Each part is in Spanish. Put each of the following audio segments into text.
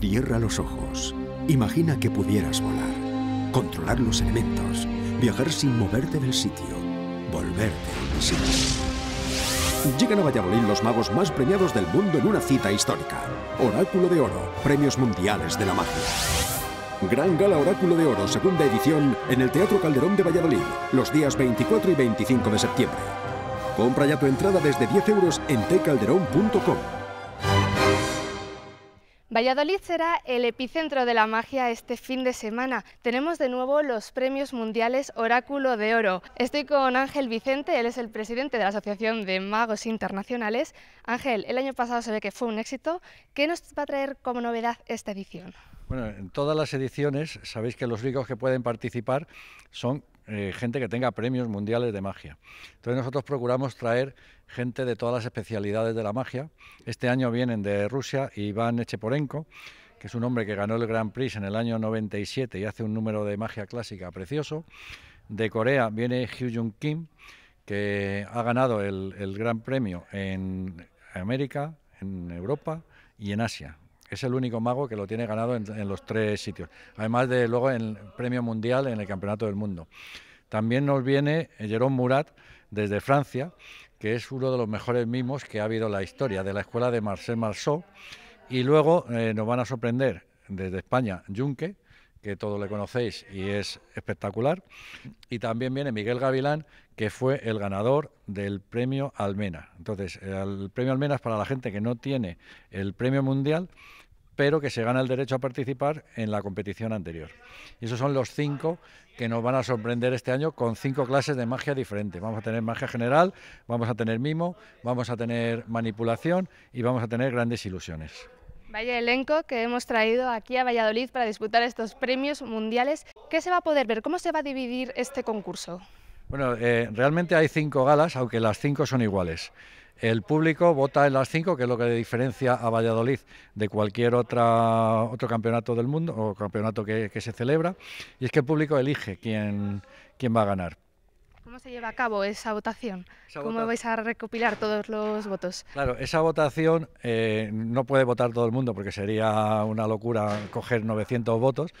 Cierra los ojos. Imagina que pudieras volar, controlar los elementos, viajar sin moverte del sitio, volverte invisible. Llegan a Valladolid los magos más premiados del mundo en una cita histórica. Oráculo de Oro, Premios Mundiales de la Magia. Gran Gala Oráculo de Oro, segunda edición, en el Teatro Calderón de Valladolid, los días 24 y 25 de septiembre. Compra ya tu entrada desde 10 euros en tcalderón.com. Valladolid será el epicentro de la magia este fin de semana. Tenemos de nuevo los premios mundiales Oráculo de Oro. Estoy con Ángel Vicente, él es el presidente de la Asociación de Magos Internacionales. Ángel, el año pasado se ve que fue un éxito. ¿Qué nos va a traer como novedad esta edición? Bueno, en todas las ediciones sabéis que los ricos que pueden participar son eh, gente que tenga premios mundiales de magia. Entonces nosotros procuramos traer gente de todas las especialidades de la magia. Este año vienen de Rusia Iván Echeporenko, que es un hombre que ganó el Grand Prix en el año 97 y hace un número de magia clásica precioso. De Corea viene Hyun Kim, que ha ganado el, el Gran Premio en América, en Europa y en Asia es el único mago que lo tiene ganado en, los tres sitios, además de luego en el Premio Mundial en el Campeonato del Mundo. También nos viene eh, Jérôme Murat desde Francia, que es uno de los mejores mimos que ha habido en la historia, de la escuela de Marcel Marceau. Y luego eh, nos van a sorprender desde España Junque, que todos le conocéis y es espectacular. Y también viene Miguel Gavilán, que fue el ganador del premio Almena. Entonces, el premio Almena es para la gente que no tiene el premio mundial pero que se gana el derecho a participar en la competición anterior. Y esos son los cinco que nos van a sorprender este año con cinco clases de magia diferentes. Vamos a tener magia general, vamos a tener mimo, vamos a tener manipulación y vamos a tener grandes ilusiones. Vaya elenco que hemos traído aquí a Valladolid para disputar estos premios mundiales. ¿Qué se va a poder ver? ¿Cómo se va a dividir este concurso? Bueno, eh, realmente hay cinco galas, aunque las cinco son iguales. El público vota en las cinco, que es lo que diferencia a Valladolid de cualquier otra, otro campeonato del mundo o campeonato que, se celebra. Y es que el público elige quién, quién va a ganar. ¿Cómo se lleva a cabo esa votación? ¿Cómo vais a recopilar todos los votos? Claro, esa votación eh, no puede votar todo el mundo porque sería una locura coger 900 votos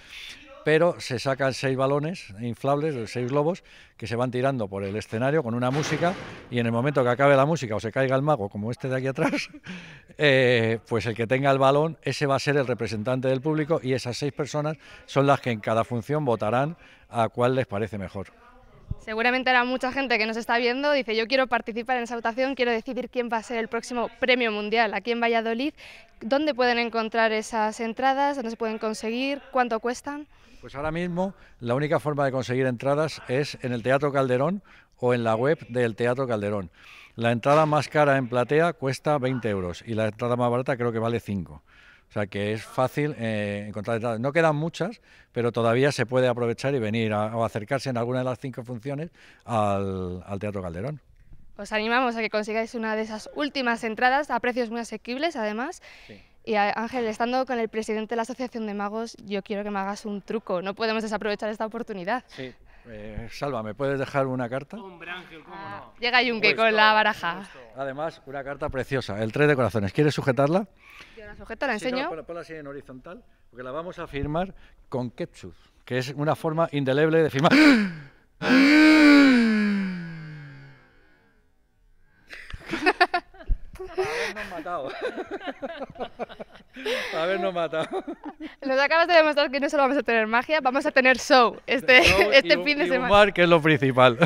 pero se sacan seis balones inflables, seis globos, que se van tirando por el escenario con una música y en el momento que acabe la música o se caiga el mago, como este de aquí atrás, eh, pues el que tenga el balón, ese va a ser el representante del público y esas seis personas son las que en cada función votarán a cuál les parece mejor. Seguramente habrá mucha gente que nos está viendo, dice yo quiero participar en esa votación, quiero decidir quién va a ser el próximo premio mundial aquí en Valladolid. ¿Dónde pueden encontrar esas entradas? ¿Dónde se pueden conseguir? ¿Cuánto cuestan? Pues ahora mismo la única forma de conseguir entradas es en el Teatro Calderón o en la web del Teatro Calderón. La entrada más cara en platea cuesta 20 euros y la entrada más barata creo que vale 5. O sea que es fácil eh, encontrar No quedan muchas, pero todavía se puede aprovechar y venir a, o acercarse en alguna de las cinco funciones al, Teatro Calderón. Os animamos a que consigáis una de esas últimas entradas a precios muy asequibles, además. Y Ángel, estando con el presidente de la Asociación de Magos, yo quiero que me hagas un truco. No podemos desaprovechar esta oportunidad. Sí. Eh, puedes dejar una carta? Hombre, Ángel, ¿cómo ah, no? Llega Yunque pues con la baraja. Además, una carta preciosa, el 3 de corazones. ¿Quieres sujetarla? la sujeta, la enseño. ponla, en horizontal, porque la vamos a firmar con ketchup, que es una forma indeleble de firmar. A ver no matado. Nos acabas de demostrar que no solo vamos a tener magia, vamos a tener show este, este fin de y semana. Humor, que es lo principal.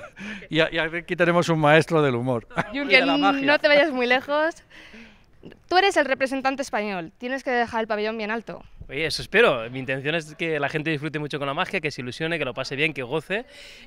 Y, aquí tenemos un maestro del humor. Y de no te vayas muy lejos tú eres el representante español, tienes que dejar el pabellón bien alto. Oye, eso espero. Mi intención es que la gente disfrute mucho con la magia, que se ilusione, que lo pase bien, que goce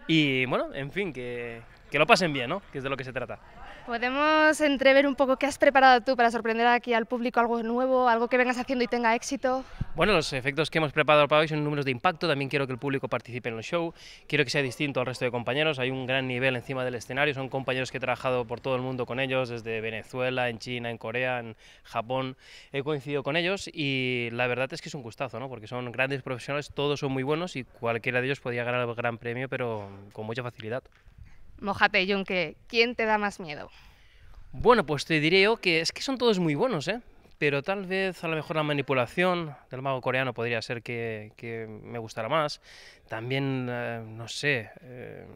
y, bueno, en fin, que, que lo pasen bien, ¿no? Que es de lo que se trata. ¿Podemos entrever un poco qué has preparado tú para sorprender aquí al público? ¿Algo nuevo? ¿Algo que vengas haciendo y tenga éxito? Bueno, los efectos que hemos preparado para hoy son números de impacto. También quiero que el público participe en el show. Quiero que sea distinto al resto de compañeros. Hay un gran nivel encima del escenario. Son compañeros que he trabajado por todo el mundo con ellos, desde Venezuela, en China, en Corea, en Japón. He coincidido con ellos y la verdad es que es un gustazo, ¿no? Porque son grandes profesionales, todos son muy buenos y cualquiera de ellos podría ganar el Gran Premio, pero con mucha facilidad. Mojate, Junke, ¿quién te da más miedo? Bueno, pues te diré yo que es que son todos muy buenos, ¿eh? Pero tal vez a lo mejor la manipulación del mago coreano podría ser que, que me gustara más. También, eh, no sé, eh,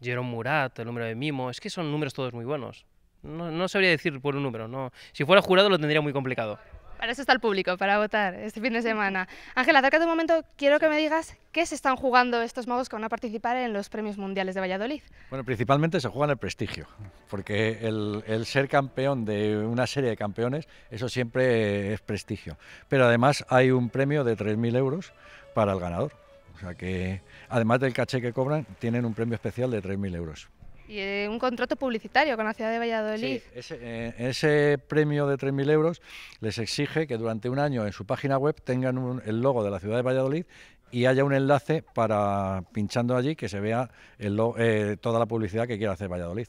Jerome Murat, el número de Mimo, es que son números todos muy buenos. No, no sabría decir por un número, no. Si fuera jurado lo tendría muy complicado. Para eso está el público, para votar este fin de semana. Ángela, de un momento. Quiero que me digas qué se están jugando estos magos que van a participar en los premios mundiales de Valladolid. Bueno, principalmente se juegan el prestigio, porque el, el ser campeón de una serie de campeones, eso siempre es prestigio. Pero además hay un premio de 3.000 euros para el ganador. O sea que, además del caché que cobran, tienen un premio especial de 3.000 euros. Y eh, un contrato publicitario con la ciudad de Valladolid. Eh, ese, premio de 3.000 euros les exige que durante un año en su página web tengan el logo de la ciudad de Valladolid y haya un enlace para, pinchando allí, que se vea eh, toda la publicidad que quiera hacer Valladolid.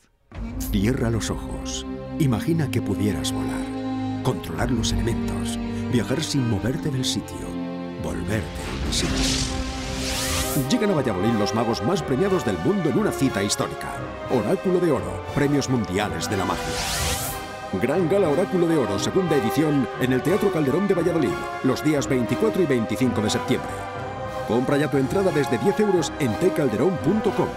Cierra los ojos. Imagina que pudieras volar, controlar los elementos, viajar sin moverte del sitio, volverte sitio. Llegan a Valladolid los magos más premiados del mundo en una cita histórica. Oráculo de Oro, Premios Mundiales de la Magia. Gran Gala Oráculo de Oro, segunda edición, en el Teatro Calderón de Valladolid, los días 24 y 25 de septiembre. Compra ya tu entrada desde 10 euros en tcalderón.com.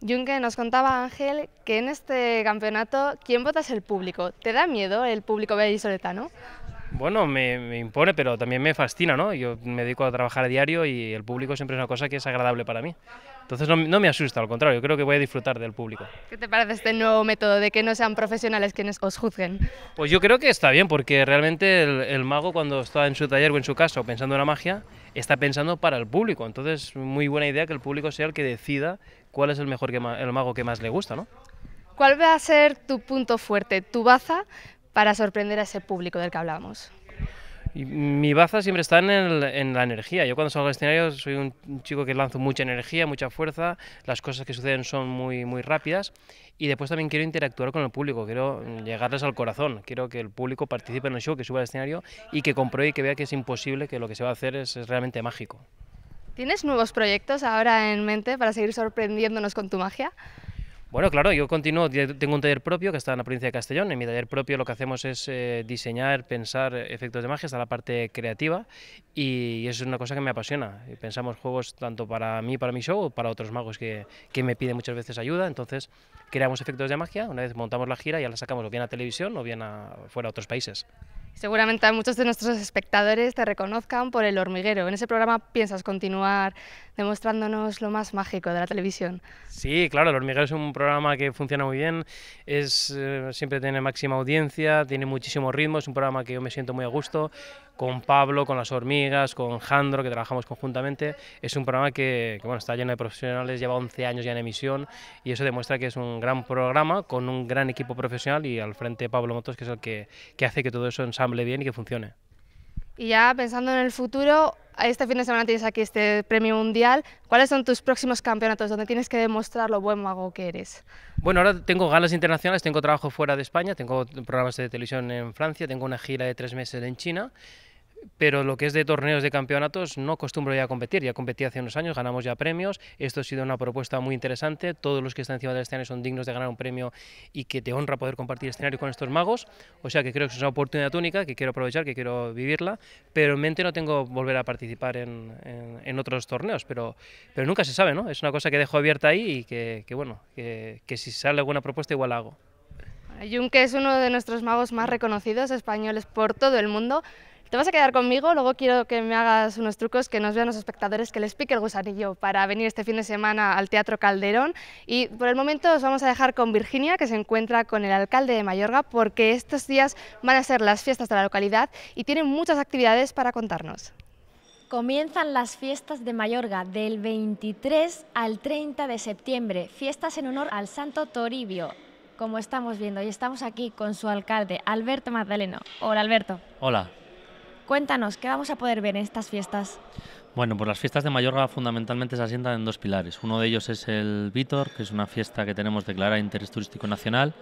Junque, nos contaba Ángel que en este campeonato, ¿quién vota es el público? ¿Te da miedo el público vallisoletano? Bueno, me, me, impone, pero también me fascina, ¿no? Yo me dedico a trabajar a diario y el público siempre es una cosa que es agradable para mí. Entonces no, me asusta, al contrario, creo que voy a disfrutar del público. ¿Qué te parece este nuevo método de que no sean profesionales quienes os juzguen? Pues yo creo que está bien, porque realmente el, mago cuando está en su taller o en su casa o pensando en la magia, está pensando para el público. Entonces, muy buena idea que el público sea el que decida cuál es el mejor el mago que más le gusta, ¿no? ¿Cuál va a ser tu punto fuerte, tu baza, para sorprender a ese público del que hablábamos? mi baza siempre está en, la energía. Yo cuando salgo al escenario soy un chico que lanzo mucha energía, mucha fuerza, las cosas que suceden son muy, muy rápidas y después también quiero interactuar con el público, quiero llegarles al corazón, quiero que el público participe en el show, que suba al escenario y que compruebe y que vea que es imposible, que lo que se va a hacer es realmente mágico. ¿Tienes nuevos proyectos ahora en mente para seguir sorprendiéndonos con tu magia? Bueno, claro, yo continúo, tengo un taller propio que está en la provincia de Castellón. En mi taller propio lo que hacemos es eh, diseñar, pensar efectos de magia, está la parte creativa y, eso es una cosa que me apasiona. Pensamos juegos tanto para mí, para mi show, o para otros magos que, me piden muchas veces ayuda. Entonces creamos efectos de magia, una vez montamos la gira ya la sacamos o bien a televisión o bien fuera a otros países. Seguramente muchos de nuestros espectadores te reconozcan por El hormiguero. En ese programa piensas continuar demostrándonos lo más mágico de la televisión. Sí, claro, El hormiguero es un programa que funciona muy bien, es, eh, siempre tiene máxima audiencia, tiene muchísimo ritmo, es un programa que yo me siento muy a gusto, con Pablo, con las hormigas, con Jandro, que trabajamos conjuntamente. Es un programa que, bueno, está lleno de profesionales, lleva 11 años ya en emisión y eso demuestra que es un gran programa con un gran equipo profesional y al frente Pablo Motos, que es el que, que hace que todo eso ensamble bien y que funcione. Y ya pensando en el futuro, este fin de semana tienes aquí este premio mundial. ¿Cuáles son tus próximos campeonatos donde tienes que demostrar lo buen mago que eres? Bueno, ahora tengo galas internacionales, tengo trabajo fuera de España, tengo programas de televisión en Francia, tengo una gira de tres meses en China pero lo que es de torneos de campeonatos no acostumbro ya a competir. Ya competí hace unos años, ganamos ya premios. Esto ha sido una propuesta muy interesante. Todos los que están encima del escenario son dignos de ganar un premio y que te honra poder compartir el escenario con estos magos. O sea que creo que es una oportunidad única que quiero aprovechar, que quiero vivirla. Pero en mente no tengo volver a participar en, otros torneos, pero, nunca se sabe, ¿no? Es una cosa que dejo abierta ahí y que, bueno, que, si sale alguna propuesta igual la hago. Junque es uno de nuestros magos más reconocidos españoles por todo el mundo. Te vas a quedar conmigo, luego quiero que me hagas unos trucos que nos vean los espectadores que les pique el gusanillo para venir este fin de semana al Teatro Calderón. Y por el momento os vamos a dejar con Virginia, que se encuentra con el alcalde de Mayorga, porque estos días van a ser las fiestas de la localidad y tienen muchas actividades para contarnos. Comienzan las fiestas de Mayorga del 23 al 30 de septiembre, fiestas en honor al Santo Toribio. Como estamos viendo, y estamos aquí con su alcalde, Alberto Magdaleno. Hola, Alberto. Hola. Cuéntanos, ¿qué vamos a poder ver en estas fiestas? Bueno, pues las fiestas de Mayorga fundamentalmente se asientan en dos pilares. Uno de ellos es el Vítor, que es una fiesta que tenemos declarada de interés turístico nacional.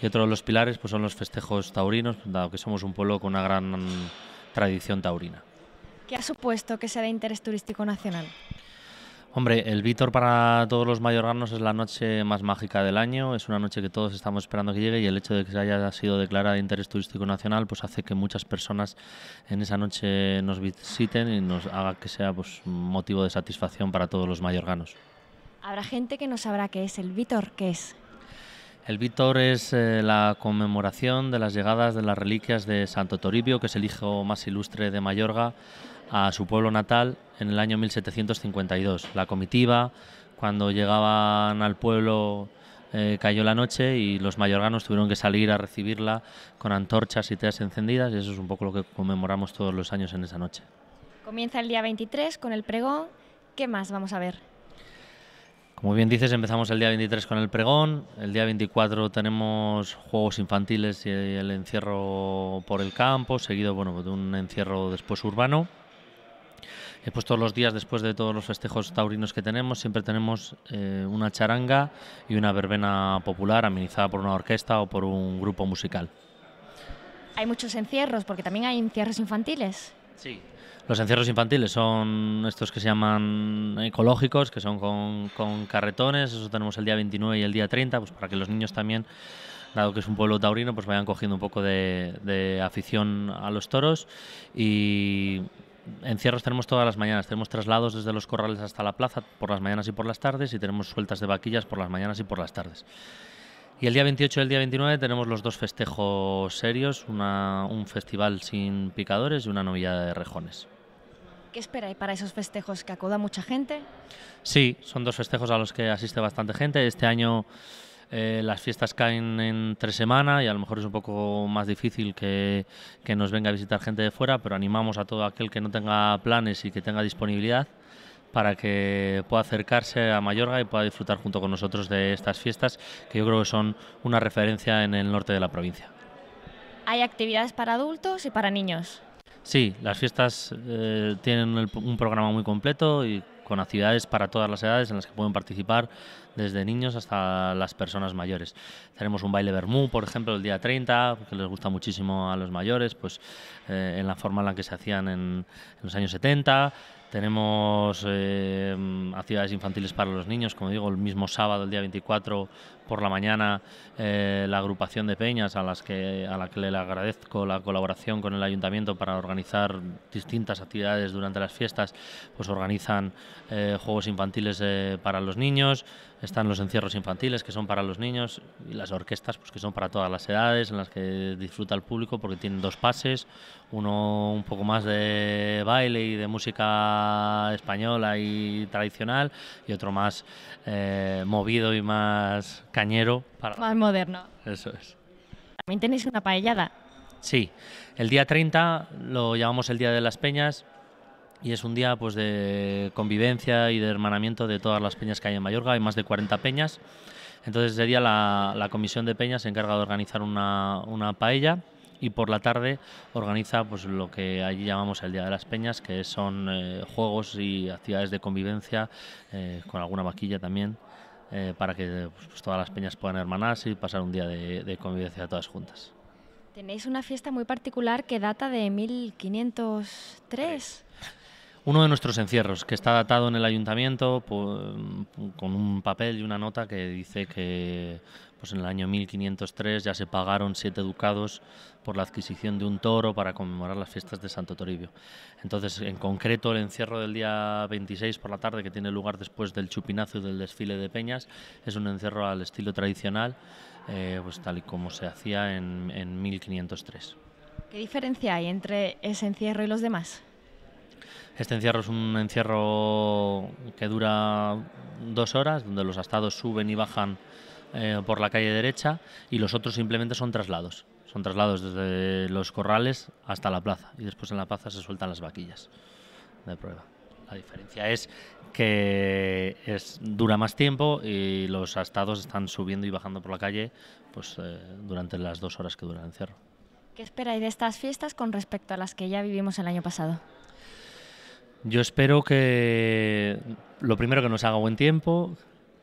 Y otro de los pilares pues, son los festejos taurinos, dado que somos un pueblo con una gran tradición taurina. ¿Qué ha supuesto que sea de interés turístico nacional? Hombre, el Vítor para todos los mayorganos es la noche más mágica del año, es una noche que todos estamos esperando que llegue y el hecho de que se haya sido declarada de interés turístico nacional pues hace que muchas personas en esa noche nos visiten y nos haga que sea pues motivo de satisfacción para todos los mayorganos. Habrá gente que no sabrá qué es el Vítor, qué es. El Vítor es eh, la conmemoración de las llegadas de las reliquias de Santo Toribio, que es el hijo más ilustre de Mayorga, a su pueblo natal en el año 1752. La comitiva, cuando llegaban al pueblo, eh, cayó la noche y los mayorganos tuvieron que salir a recibirla con antorchas y teas encendidas y eso es un poco lo que conmemoramos todos los años en esa noche. Comienza el día 23 con el pregón. ¿Qué más vamos a ver? Como bien dices, empezamos el día 23 con el pregón, el día 24 tenemos juegos infantiles y el encierro por el campo, seguido bueno, de un encierro después urbano. Eh, pues todos los días después de todos los festejos taurinos que tenemos, siempre tenemos eh, una charanga y una verbena popular amenizada por una orquesta o por un grupo musical. Hay muchos encierros, porque también hay encierros infantiles. Sí, los encierros infantiles son estos que se llaman ecológicos, que son con, carretones, eso tenemos el día 29 y el día 30, pues para que los niños también, dado que es un pueblo taurino, pues vayan cogiendo un poco de, afición a los toros y encierros tenemos todas las mañanas. Tenemos traslados desde los corrales hasta la plaza por las mañanas y por las tardes y tenemos sueltas de vaquillas por las mañanas y por las tardes. Y el día 28 y el día 29 tenemos los dos festejos serios, un festival sin picadores y una novillada de rejones. ¿Qué espera para esos festejos? ¿Que acoda mucha gente? Sí, son dos festejos a los que asiste bastante gente. Este año eh, las fiestas caen en tres semanas y a lo mejor es un poco más difícil que, nos venga a visitar gente de fuera, pero animamos a todo aquel que no tenga planes y que tenga disponibilidad para que pueda acercarse a Mayorga y pueda disfrutar junto con nosotros de estas fiestas que yo creo que son una referencia en el norte de la provincia. Hay actividades para adultos y para niños. Sí, las fiestas eh, tienen un programa muy completo y con actividades para todas las edades en las que pueden participar desde niños hasta las personas mayores. Tenemos un baile Bermú, por ejemplo, el día 30, que les gusta muchísimo a los mayores, pues eh, en la forma en la que se hacían en los años 70. Tenemos eh, actividades infantiles para los niños, como digo, el mismo sábado, el día 24 por la mañana, eh, la agrupación de peñas a, las que, a la que le agradezco la colaboración con el ayuntamiento para organizar distintas actividades durante las fiestas, pues organizan eh, juegos infantiles para los niños, están los encierros infantiles que son para los niños y las orquestas pues, que son para todas las edades, en las que disfruta el público porque tienen dos pases, uno un poco más de baile y de música española y tradicional, y otro más eh, movido y más cañero. Para... Más moderno. Eso es. También tenéis una paellada. Sí, el día 30 lo llamamos el Día de las Peñas y es un día pues de convivencia y de hermanamiento de todas las peñas que hay en Mallorca, hay más de 40 peñas. Entonces ese día la, comisión de peñas se encarga de organizar una, una paella y por la tarde organiza pues lo que allí llamamos el Día de las Peñas, que son eh, juegos y actividades de convivencia eh, con alguna vaquilla también. Eh, para que pues, pues, todas las peñas puedan hermanarse y pasar un día de, convivencia todas juntas. Tenéis una fiesta muy particular que data de 1503. Uno de nuestros encierros, que está datado en el ayuntamiento con un papel y una nota que dice que pues, en el año 1503 ya se pagaron siete ducados por la adquisición de un toro para conmemorar las fiestas de Santo Toribio. Entonces, en concreto, el encierro del día 26 por la tarde, que tiene lugar después del chupinazo y del desfile de Peñas, es un encierro al estilo tradicional, eh, pues tal y como se hacía en, 1503. ¿Qué diferencia hay entre ese encierro y los demás? Este encierro es un encierro que dura dos horas, donde los astados suben y bajan eh, por la calle derecha y los otros simplemente son traslados. Son traslados desde los corrales hasta la plaza y después en la plaza se sueltan las vaquillas de prueba. La diferencia es que es, dura más tiempo y los astados están subiendo y bajando por la calle pues, eh, durante las dos horas que dura el encierro. ¿Qué esperáis de estas fiestas con respecto a las que ya vivimos el año pasado? Yo espero que lo primero que nos haga buen tiempo,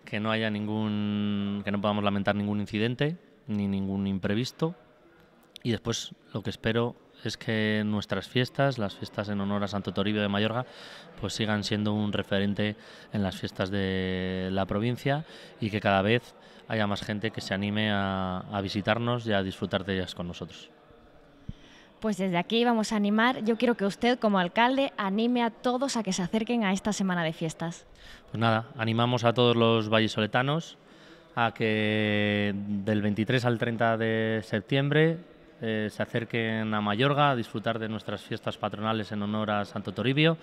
que no haya ningún, que no podamos lamentar ningún incidente ni ningún imprevisto, y después lo que espero es que nuestras fiestas, las fiestas en honor a Santo Toribio de Mayorga, pues sigan siendo un referente en las fiestas de la provincia y que cada vez haya más gente que se anime a, visitarnos y a disfrutar de ellas con nosotros. Pues desde aquí vamos a animar, yo quiero que usted como alcalde anime a todos a que se acerquen a esta semana de fiestas. Pues nada, animamos a todos los vallesoletanos... a que del 23 al 30 de septiembre eh, se acerquen a Mayorga a disfrutar de nuestras fiestas patronales en honor a Santo Toribio.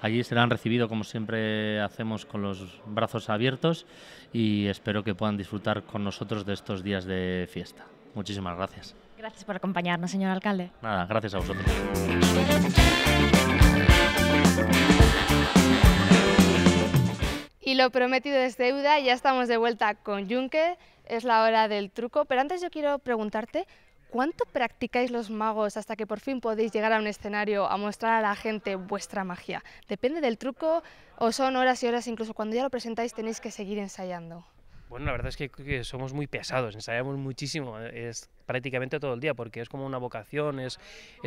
Allí serán recibidos, como siempre hacemos, con los brazos abiertos y espero que puedan disfrutar con nosotros de estos días de fiesta. Muchísimas gracias. Gracias por acompañarnos, señor alcalde. Nada, gracias a vosotros. Y lo prometido es deuda, ya estamos de vuelta con Junque, es la hora del truco, pero antes yo quiero preguntarte ¿Cuánto practicáis los magos hasta que por fin podéis llegar a un escenario a mostrar a la gente vuestra magia? ¿Depende del truco o son horas y horas incluso cuando ya lo presentáis tenéis que seguir ensayando? Bueno, la verdad es que, somos muy pesados, ensayamos muchísimo, es prácticamente todo el día, porque es como una vocación, es,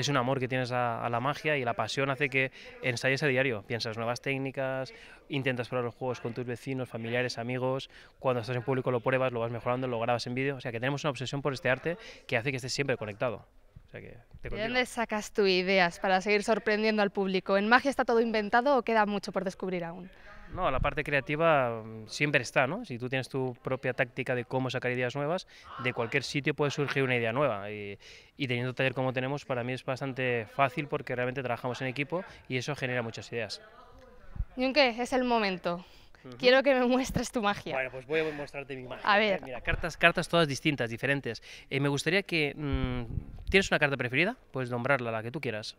un amor que tienes a, la magia y la pasión hace que ensayes a diario, piensas nuevas técnicas, intentas probar los juegos con tus vecinos, familiares, amigos, cuando estás en público lo pruebas, lo vas mejorando, lo grabas en vídeo, o sea que tenemos una obsesión por este arte que hace que estés siempre conectado. ¿De dónde sacas tus ideas para seguir sorprendiendo al público? ¿En magia está todo inventado o queda mucho por descubrir aún? No, la parte creativa mm, siempre está, ¿no? Si tú tienes tu propia táctica de cómo sacar ideas nuevas, de cualquier sitio puede surgir una idea nueva. Y, teniendo taller como tenemos, para mí es bastante fácil porque realmente trabajamos en equipo y eso genera muchas ideas. Yunque, es el momento. Quiero que me muestres tu magia. Bueno, pues voy a mostrarte mi magia. A ver. Mira, cartas, cartas todas distintas, diferentes. Eh, me gustaría que... Mm, ¿Tienes una carta preferida? Puedes nombrarla, la que tú quieras.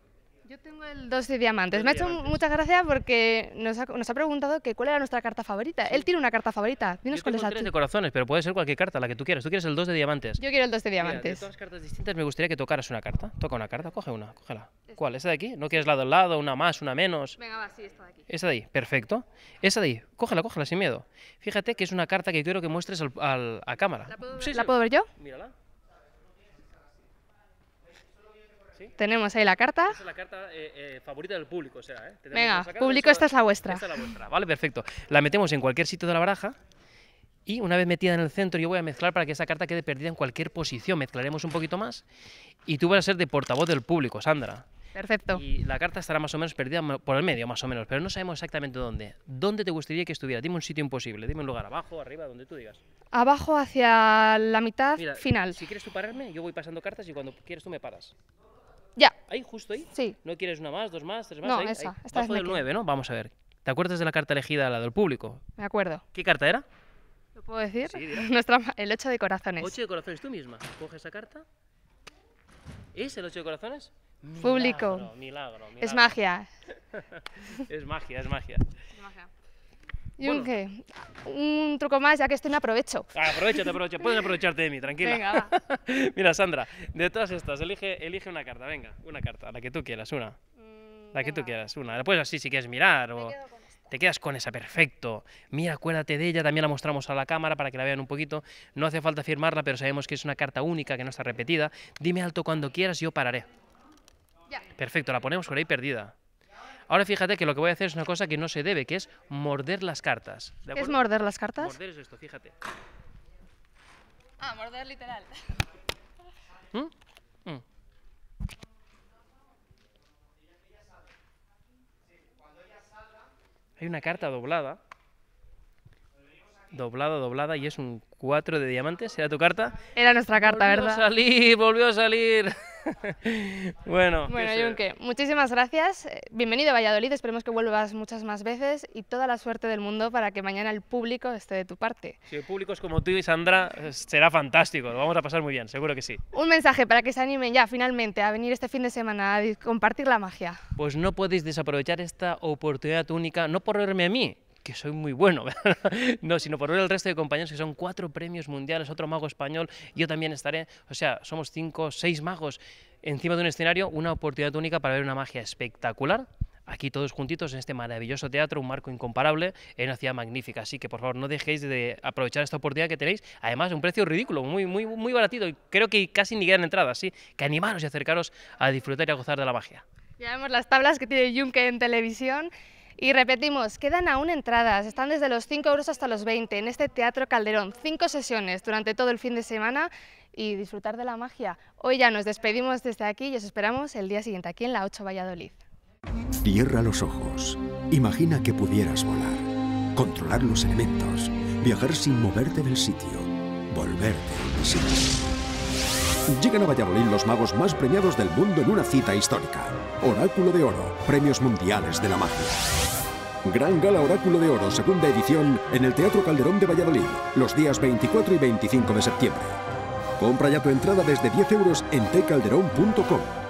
Yo tengo el 2 de diamantes. Me ha hecho muchas gracias porque nos ha, preguntado que cuál era nuestra carta favorita. Él tiene una carta favorita. Dinos cuál es la tres de corazones, pero puede ser cualquier carta, la que tú quieras. Tú quieres el 2 de diamantes. Yo quiero el 2 de diamantes. todas las cartas distintas me gustaría que tocaras una carta. Toca una carta, coge una, cógela. Este. ¿Cuál? ¿Esa de aquí? ¿No quieres la al lado, una más, una menos? Venga, va, sí, esta de aquí. Esa de ahí, perfecto. Esa de ahí, cógela, cógela sin miedo. Fíjate que es una carta que quiero que muestres a cámara. ¿La ¿La puedo ver yo? Mírala. Tenemos ahí la carta. es la carta eh, eh, favorita del público, será, ¿eh? Venga, público, esta, es la vuestra. Esta es la vuestra, vale, perfecto. La metemos en cualquier sitio de la baraja y una vez metida en el centro yo voy a mezclar para que esa carta quede perdida en cualquier posición. Mezclaremos un poquito más y tú vas a ser de portavoz del público, Sandra. Perfecto. Y la carta estará más o menos perdida por el medio, más o menos, pero no sabemos exactamente dónde. ¿Dónde te gustaría que estuviera? Dime un sitio imposible, dime un lugar, abajo, arriba, donde tú digas. Abajo hacia la mitad final. Si quieres tú pararme, yo voy pasando cartas y cuando quieres tú me paras. Ya. Ahí, justo ahí. Sí. ¿No quieres una más, dos más, tres más? No, esa. Esta Bajo del 9, ¿no? Vamos a ver. ¿Te acuerdas de la carta elegida, la del público? Me acuerdo. ¿Qué carta era? ¿Lo puedo decir? el 8 de corazones. 8 de corazones, tú misma. coges esa carta. ¿Es el 8 de corazones? público. Milagro, milagro, Es magia. es magia, es magia. Es magia. ¿Y un Un truco más, ya que estoy, en aprovecho. Ah, te aprovecho. Puedes aprovecharte de mí, tranquila. Venga, Mira, Sandra, de todas estas, elige, elige una carta, venga, una carta, la que tú quieras, una. Mm, la que tú quieras, una. La puedes así si quieres mirar o... Te quedas con esa, perfecto. Mira, acuérdate de ella, también la mostramos a la cámara para que la vean un poquito. No hace falta firmarla, pero sabemos que es una carta única, que no está repetida. Dime alto cuando quieras, y yo pararé. Ya. Perfecto, la ponemos por ahí perdida. Ahora fíjate que lo que voy a hacer es una cosa que no se debe, que es morder las cartas. es morder las cartas? Morder es esto, fíjate. Ah, morder literal. ¿Mm? Mm. Hay una carta doblada. Doblada, doblada, y es un 4 de diamantes. ¿Era tu carta? Era nuestra carta, ¿verdad? Volvió a salir, volvió a salir. bueno. Bueno, Junque, muchísimas gracias. Eh, bienvenido a Valladolid. Esperemos que vuelvas muchas más veces y toda la suerte del mundo para que mañana el público esté de tu parte. Si el público es como tú y Sandra, eh, será fantástico. Lo vamos a pasar muy bien, seguro que sí. Un mensaje para que se animen ya finalmente a venir este fin de semana a compartir la magia. Pues no podéis desaprovechar esta oportunidad única, no por verme a mí, que soy muy bueno, no, sino por ver el resto de compañeros que son cuatro premios mundiales, otro mago español, yo también estaré, o sea, somos cinco, seis magos encima de un escenario, una oportunidad única para ver una magia espectacular aquí todos juntitos en este maravilloso teatro, un marco incomparable, en una ciudad magnífica. Así que por favor no dejéis de aprovechar esta oportunidad que tenéis. Además, un precio ridículo, muy, muy, muy baratito. Creo que casi ni quedan entradas, así que animaros y acercaros a disfrutar y a gozar de la magia. Ya vemos las tablas que tiene Junke en televisión. Y repetimos, quedan aún entradas, están desde los 5 euros hasta los 20 en este Teatro Calderón. Cinco sesiones durante todo el fin de semana y disfrutar de la magia. Hoy ya nos despedimos desde aquí y os esperamos el día siguiente aquí en la 8 Valladolid. Cierra los ojos. Imagina que pudieras volar, controlar los elementos, viajar sin moverte del sitio, volverte invisible. Llegan a Valladolid los magos más premiados del mundo en una cita histórica. Oráculo de Oro, Premios Mundiales de la Magia. Gran Gala Oráculo de Oro, segunda edición, en el Teatro Calderón de Valladolid, los días 24 y 25 de septiembre. Compra ya tu entrada desde 10 euros en tcalderón.com.